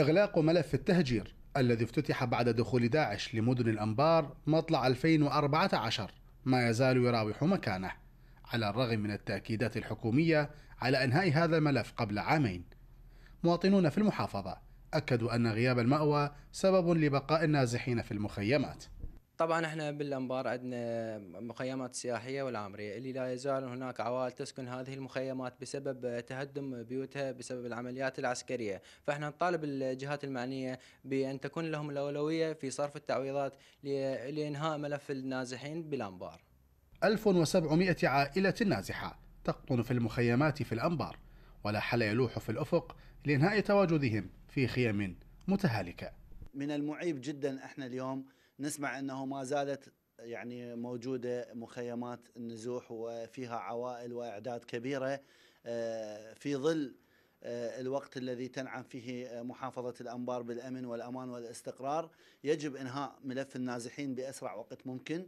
إغلاق ملف التهجير الذي افتتح بعد دخول داعش لمدن الأنبار مطلع 2014 ما يزال يراوح مكانه على الرغم من التأكيدات الحكومية على إنهاء هذا الملف قبل عامين مواطنون في المحافظة أكدوا أن غياب المأوى سبب لبقاء النازحين في المخيمات طبعا احنا بالانبار عندنا مخيمات سياحيه والعامريه اللي لا يزال هناك عوائل تسكن هذه المخيمات بسبب تهدم بيوتها بسبب العمليات العسكريه، فاحنا نطالب الجهات المعنيه بان تكون لهم الاولويه في صرف التعويضات لانهاء ملف النازحين بالانبار. 1700 عائله نازحه تقطن في المخيمات في الانبار ولا حل يلوح في الافق لانهاء تواجدهم في خيم متهالكه. من المعيب جدا احنا اليوم نسمع انه ما زالت يعني موجوده مخيمات النزوح وفيها عوائل واعداد كبيره آه، في ظل آه، الوقت الذي تنعم فيه آه، محافظة الأنبار بالأمن والأمان والاستقرار يجب إنهاء ملف النازحين بأسرع وقت ممكن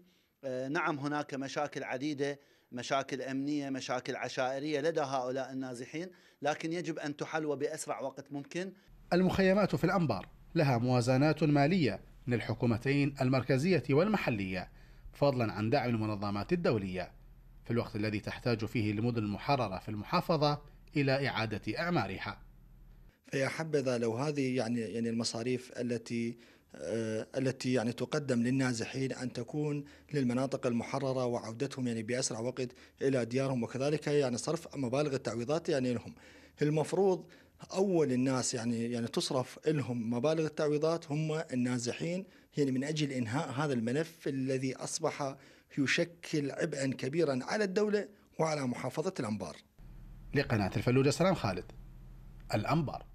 نعم هناك مشاكل عديدة مشاكل أمنية مشاكل عشائرية لدى هؤلاء النازحين لكن يجب أن تحل وبأسرع وقت ممكن المخيمات في الأنبار لها موازنات مالية للحكومتين المركزية والمحلية فضلا عن دعم المنظمات الدولية في الوقت الذي تحتاج فيه المدن المحررة في المحافظة إلى إعادة أعمارها فيا حبذا لو هذه يعني يعني المصاريف التي آه، التي يعني تقدم للنازحين ان تكون للمناطق المحرره وعودتهم يعني باسرع وقت الى ديارهم وكذلك يعني صرف مبالغ التعويضات يعني لهم. المفروض اول الناس يعني يعني تصرف لهم مبالغ التعويضات هم النازحين يعني من اجل انهاء هذا الملف الذي اصبح يشكل عبئا كبيرا على الدوله وعلى محافظه الانبار. لقناه الفلوجه سلام خالد الانبار.